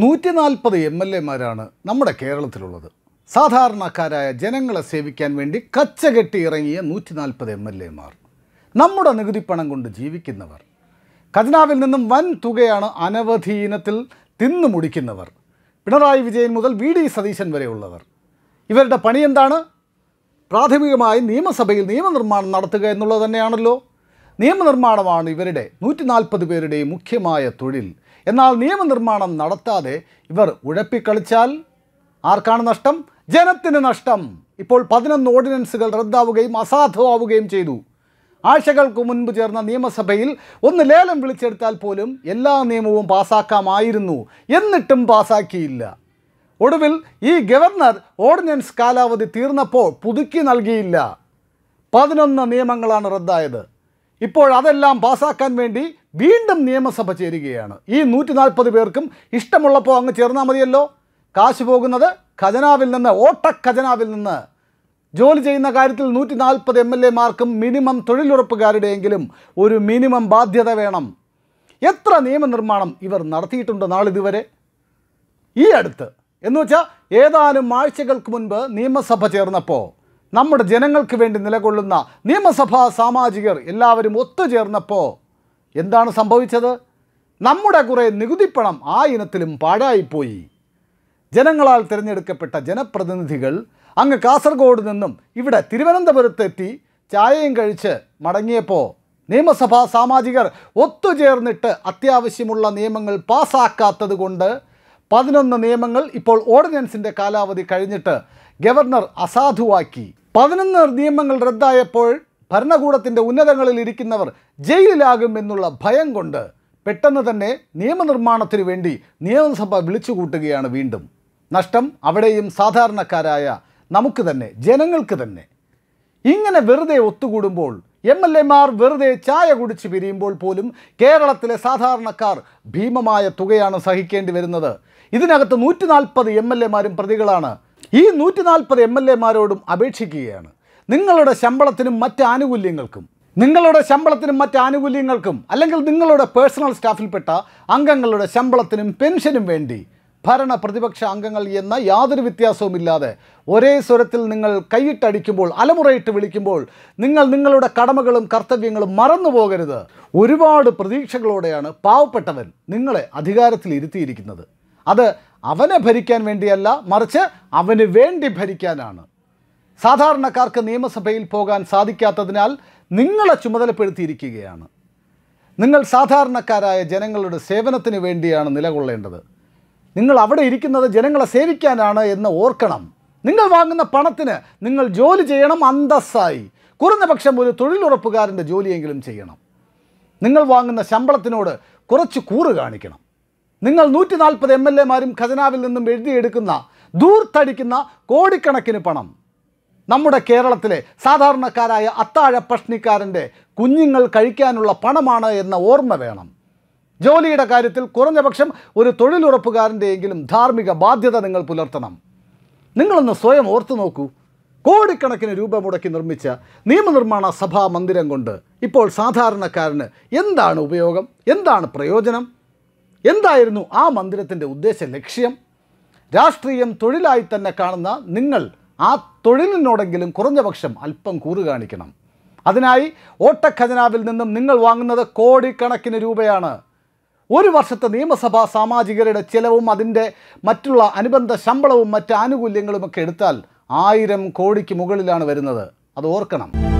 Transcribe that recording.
നൂറ്റി നാൽപ്പത് M L എമാരാണ് നമ്മുടെ കേരളത്തിലുള്ളത് സാധാരണക്കാരായ ജനങ്ങളെ സേവിക്കാൻ വേണ്ടി കച്ചകെട്ടി ഇറങ്ങിയ നൂറ്റി നാൽപ്പത് എം എൽ എമാർ നമ്മുടെ പണം കൊണ്ട് ജീവിക്കുന്നവർ ഖജനാവിൽ നിന്നും വൻ തുകയാണ് അനവധി ഇനത്തിൽ തിന്നു മുടിക്കുന്നവർ പിണറായി വിജയൻ മുതൽ വി ഡി സതീശൻ വരെയുള്ളവർ ഇവരുടെ പണി എന്താണ് പ്രാഥമികമായി നിയമസഭയിൽ നിയമനിർമ്മാണം നടത്തുക എന്നുള്ളത് തന്നെയാണല്ലോ നിയമനിർമ്മാണമാണ് ഇവരുടെ നൂറ്റി നാൽപ്പത് പേരുടെയും മുഖ്യമായ തൊഴിൽ എന്നാൽ നിയമനിർമ്മാണം നടത്താതെ ഇവർ ഉഴപ്പിക്കളിച്ചാൽ ആർക്കാണ് നഷ്ടം ജനത്തിന് നഷ്ടം ഇപ്പോൾ പതിനൊന്ന് ഓർഡിനൻസുകൾ റദ്ദാവുകയും അസാധുവാവുകയും ചെയ്തു ആഴ്ചകൾക്ക് മുൻപ് ചേർന്ന നിയമസഭയിൽ ഒന്ന് ലേലം വിളിച്ചെടുത്താൽ പോലും എല്ലാ നിയമവും പാസാക്കാമായിരുന്നു എന്നിട്ടും പാസാക്കിയില്ല ഒടുവിൽ ഈ ഗവർണർ ഓർഡിനൻസ് കാലാവധി തീർന്നപ്പോൾ പുതുക്കി നൽകിയില്ല പതിനൊന്ന് നിയമങ്ങളാണ് റദ്ദായത് ഇപ്പോൾ അതെല്ലാം പാസാക്കാൻ വേണ്ടി വീണ്ടും നിയമസഭ ചേരുകയാണ് ഈ നൂറ്റി നാൽപ്പത് പേർക്കും ഇഷ്ടമുള്ളപ്പോൾ അങ്ങ് ചേർന്നാൽ മതിയല്ലോ കാശ് പോകുന്നത് ഖജനാവിൽ നിന്ന് ഓട്ട ഖജനാവിൽ നിന്ന് ജോലി ചെയ്യുന്ന കാര്യത്തിൽ നൂറ്റി നാൽപ്പത് എം എൽ മാർക്കും മിനിമം തൊഴിലുറപ്പുകാരുടെയെങ്കിലും ഒരു മിനിമം ബാധ്യത വേണം എത്ര നിയമനിർമ്മാണം ഇവർ നടത്തിയിട്ടുണ്ട് നാളിതുവരെ ഈ അടുത്ത് എന്ന് വെച്ചാൽ ഏതാനും ആഴ്ചകൾക്ക് മുൻപ് നിയമസഭ ചേർന്നപ്പോൾ നമ്മുടെ ജനങ്ങൾക്ക് വേണ്ടി നിലകൊള്ളുന്ന നിയമസഭാ സാമാജികർ എല്ലാവരും ഒത്തുചേർന്നപ്പോൾ എന്താണ് സംഭവിച്ചത് നമ്മുടെ കുറേ നികുതിപ്പണം ആ ഇനത്തിലും പാഴായിപ്പോയി ജനങ്ങളാൽ തിരഞ്ഞെടുക്കപ്പെട്ട ജനപ്രതിനിധികൾ അങ്ങ് കാസർഗോഡ് നിന്നും ഇവിടെ തിരുവനന്തപുരത്തെത്തി ചായയും കഴിച്ച് മടങ്ങിയപ്പോൾ നിയമസഭാ സാമാജികർ ഒത്തുചേർന്നിട്ട് അത്യാവശ്യമുള്ള നിയമങ്ങൾ പാസ്സാക്കാത്തത് കൊണ്ട് പതിനൊന്ന് നിയമങ്ങൾ ഇപ്പോൾ ഓർഡിനൻസിൻ്റെ കാലാവധി കഴിഞ്ഞിട്ട് ഗവർണർ അസാധുവാക്കി പതിനൊന്ന് നിയമങ്ങൾ റദ്ദായപ്പോൾ ഭരണകൂടത്തിൻ്റെ ഉന്നതങ്ങളിൽ ഇരിക്കുന്നവർ ജയിലിലാകും എന്നുള്ള ഭയം കൊണ്ട് പെട്ടെന്ന് തന്നെ നിയമനിർമ്മാണത്തിനു വേണ്ടി നിയമസഭ വിളിച്ചുകൂട്ടുകയാണ് വീണ്ടും നഷ്ടം അവിടെയും സാധാരണക്കാരായ നമുക്ക് തന്നെ ജനങ്ങൾക്ക് തന്നെ ഇങ്ങനെ വെറുതെ ഒത്തുകൂടുമ്പോൾ എം എൽ എമാർ വെറുതെ ചായ കുടിച്ച് പിരിയുമ്പോൾ പോലും കേരളത്തിലെ സാധാരണക്കാർ ഭീമമായ തുകയാണ് സഹിക്കേണ്ടി വരുന്നത് ഇതിനകത്ത് നൂറ്റി നാൽപ്പത് എം എൽ എമാരും പ്രതികളാണ് ഈ നൂറ്റി നാൽപ്പത് എം എൽ എമാരോടും അപേക്ഷിക്കുകയാണ് നിങ്ങളുടെ ശമ്പളത്തിനും മറ്റ് ആനുകൂല്യങ്ങൾക്കും നിങ്ങളുടെ ശമ്പളത്തിനും മറ്റ് ആനുകൂല്യങ്ങൾക്കും അല്ലെങ്കിൽ നിങ്ങളുടെ പേഴ്സണൽ സ്റ്റാഫിൽപ്പെട്ട അംഗങ്ങളുടെ ശമ്പളത്തിനും പെൻഷനും വേണ്ടി ഭരണ പ്രതിപക്ഷ അംഗങ്ങൾ എന്ന യാതൊരു വ്യത്യാസവുമില്ലാതെ ഒരേ സ്വരത്തിൽ നിങ്ങൾ കൈയിട്ടടിക്കുമ്പോൾ അലമുറയിട്ട് വിളിക്കുമ്പോൾ നിങ്ങൾ നിങ്ങളുടെ കടമകളും കർത്തവ്യങ്ങളും മറന്നു പോകരുത് ഒരുപാട് പ്രതീക്ഷകളോടെയാണ് പാവപ്പെട്ടവൻ നിങ്ങളെ അധികാരത്തിൽ ഇരുത്തിയിരിക്കുന്നത് അത് അവനെ ഭരിക്കാൻ വേണ്ടിയല്ല മറിച്ച് അവന് വേണ്ടി ഭരിക്കാനാണ് സാധാരണക്കാർക്ക് നിയമസഭയിൽ പോകാൻ സാധിക്കാത്തതിനാൽ നിങ്ങളെ ചുമതലപ്പെടുത്തിയിരിക്കുകയാണ് നിങ്ങൾ സാധാരണക്കാരായ ജനങ്ങളുടെ സേവനത്തിന് വേണ്ടിയാണ് നിലകൊള്ളേണ്ടത് നിങ്ങൾ അവിടെ ഇരിക്കുന്നത് ജനങ്ങളെ സേവിക്കാനാണ് എന്ന് ഓർക്കണം നിങ്ങൾ വാങ്ങുന്ന പണത്തിന് നിങ്ങൾ ജോലി ചെയ്യണം അന്തസ്സായി കുറഞ്ഞ പക്ഷം ഒരു തൊഴിലുറപ്പുകാരൻ്റെ ജോലിയെങ്കിലും ചെയ്യണം നിങ്ങൾ വാങ്ങുന്ന ശമ്പളത്തിനോട് കുറച്ച് കൂറ് കാണിക്കണം നിങ്ങൾ നൂറ്റി നാൽപ്പത് എം എൽ എമാരും ഖജനാവിൽ നിന്നും എഴുതിയെടുക്കുന്ന ദൂർത്തടിക്കുന്ന കോടിക്കണക്കിന് പണം നമ്മുടെ കേരളത്തിലെ സാധാരണക്കാരായ അത്താഴ പ്രശ്നിക്കാരൻ്റെ കുഞ്ഞുങ്ങൾ കഴിക്കാനുള്ള പണമാണ് എന്ന ഓർമ്മ വേണം ജോലിയുടെ കാര്യത്തിൽ കുറഞ്ഞപക്ഷം ഒരു തൊഴിലുറപ്പുകാരൻ്റെയെങ്കിലും ധാർമ്മിക ബാധ്യത നിങ്ങൾ പുലർത്തണം നിങ്ങളൊന്ന് സ്വയം ഓർത്തു നോക്കൂ കോടിക്കണക്കിന് രൂപ മുടക്കി നിർമ്മിച്ച നിയമനിർമ്മാണ സഭാ മന്ദിരം കൊണ്ട് ഇപ്പോൾ സാധാരണക്കാരന് എന്താണ് ഉപയോഗം എന്താണ് പ്രയോജനം എന്തായിരുന്നു ആ മന്ദിരത്തിൻ്റെ ഉദ്ദേശ ലക്ഷ്യം രാഷ്ട്രീയം തൊഴിലായി തന്നെ കാണുന്ന നിങ്ങൾ ആ തൊഴിലിനോടെങ്കിലും കുറഞ്ഞ പക്ഷം അല്പം കൂറു കാണിക്കണം അതിനായി ഓട്ടഖജനാവിൽ നിന്നും നിങ്ങൾ വാങ്ങുന്നത് കോടിക്കണക്കിന് രൂപയാണ് ഒരു വർഷത്തെ നിയമസഭാ സാമാജികരുടെ ചിലവും അതിൻ്റെ മറ്റുള്ള അനുബന്ധ ശമ്പളവും മറ്റ് ആനുകൂല്യങ്ങളുമൊക്കെ എടുത്താൽ ആയിരം കോടിക്ക് മുകളിലാണ് വരുന്നത് അത് ഓർക്കണം